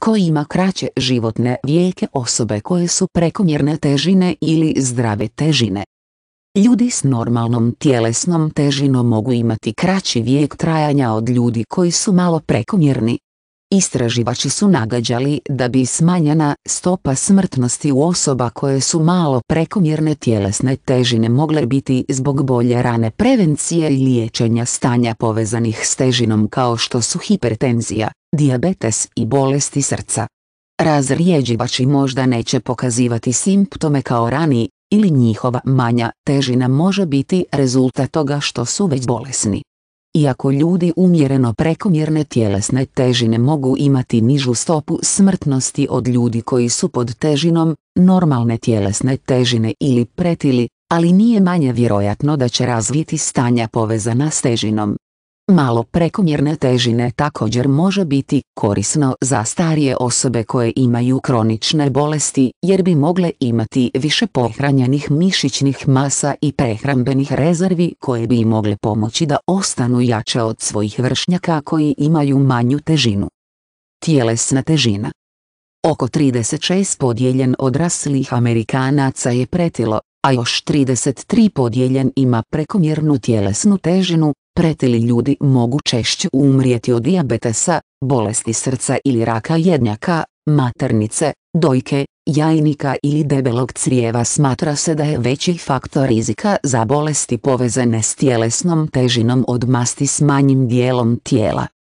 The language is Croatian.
Tko ima kraće životne vijeke osobe koje su prekomjerne težine ili zdrave težine. Ljudi s normalnom tjelesnom težinom mogu imati kraći vijek trajanja od ljudi koji su malo prekomjerni, Istraživači su nagađali da bi smanjena stopa smrtnosti u osoba koje su malo prekomjerne tjelesne težine mogle biti zbog bolje rane prevencije i liječenja stanja povezanih s težinom kao što su hipertenzija, dijabetes i bolesti srca. Razrijeđivači možda neće pokazivati simptome kao rani, ili njihova manja težina može biti rezultat toga što su već bolesni. Iako ljudi umjereno prekomjerne tjelesne težine mogu imati nižu stopu smrtnosti od ljudi koji su pod težinom, normalne tjelesne težine ili pretili, ali nije manje vjerojatno da će razviti stanja povezana s težinom, Malo prekomjerne težine također može biti korisno za starije osobe koje imaju kronične bolesti jer bi mogle imati više pohranjenih mišićnih masa i prehrambenih rezervi koje bi mogle pomoći da ostanu jače od svojih vršnjaka koji imaju manju težinu. Tjelesna težina Oko 36 podijeljen odraslih Amerikanaca je pretilo a još 33 podijeljen ima prekomjernu tjelesnu težinu, pretili ljudi mogu češće umrijeti od dijabetesa, bolesti srca ili raka jednjaka, maternice, dojke, jajnika ili debelog crijeva smatra se da je veći faktor rizika za bolesti povezane s tjelesnom težinom od masti s manjim dijelom tijela.